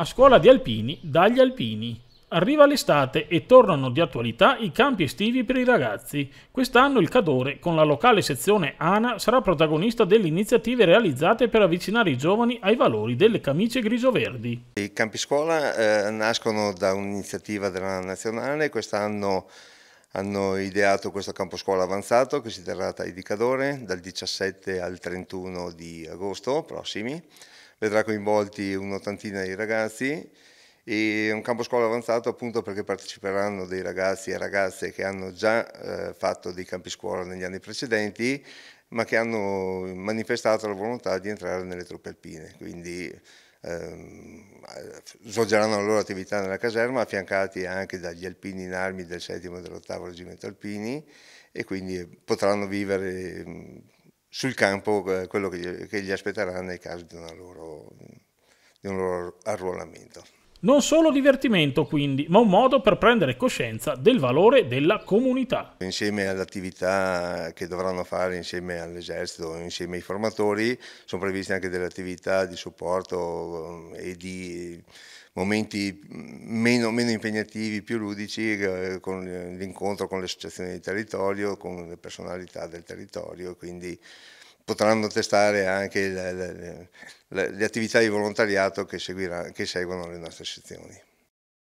A scuola di alpini, dagli alpini. Arriva l'estate e tornano di attualità i campi estivi per i ragazzi. Quest'anno il Cadore, con la locale sezione ANA, sarà protagonista delle iniziative realizzate per avvicinare i giovani ai valori delle camicie grigio-verdi. I campi scuola eh, nascono da un'iniziativa della nazionale, quest'anno hanno ideato questo campo scuola avanzato che si terrà a di Cadore dal 17 al 31 di agosto prossimi vedrà coinvolti un'ottantina di ragazzi e un campo scuola avanzato appunto perché parteciperanno dei ragazzi e ragazze che hanno già eh, fatto dei campi scuola negli anni precedenti ma che hanno manifestato la volontà di entrare nelle truppe alpine, quindi ehm, svolgeranno la loro attività nella caserma affiancati anche dagli alpini in armi del 7 e dell'ottavo reggimento alpini e quindi potranno vivere sul campo eh, quello che gli, aspetterà nel caso di, loro, di un loro arruolamento. Non solo divertimento quindi, ma un modo per prendere coscienza del valore della comunità. Insieme all'attività che dovranno fare insieme all'esercito, insieme ai formatori, sono previste anche delle attività di supporto eh, e di momenti mm, meno, meno, impegnativi, più ludici, eh, con l'incontro con le associazioni di territorio, con le personalità del territorio, quindi potranno testare anche le, le, le, le attività di volontariato che, seguirà, che seguono le nostre sezioni.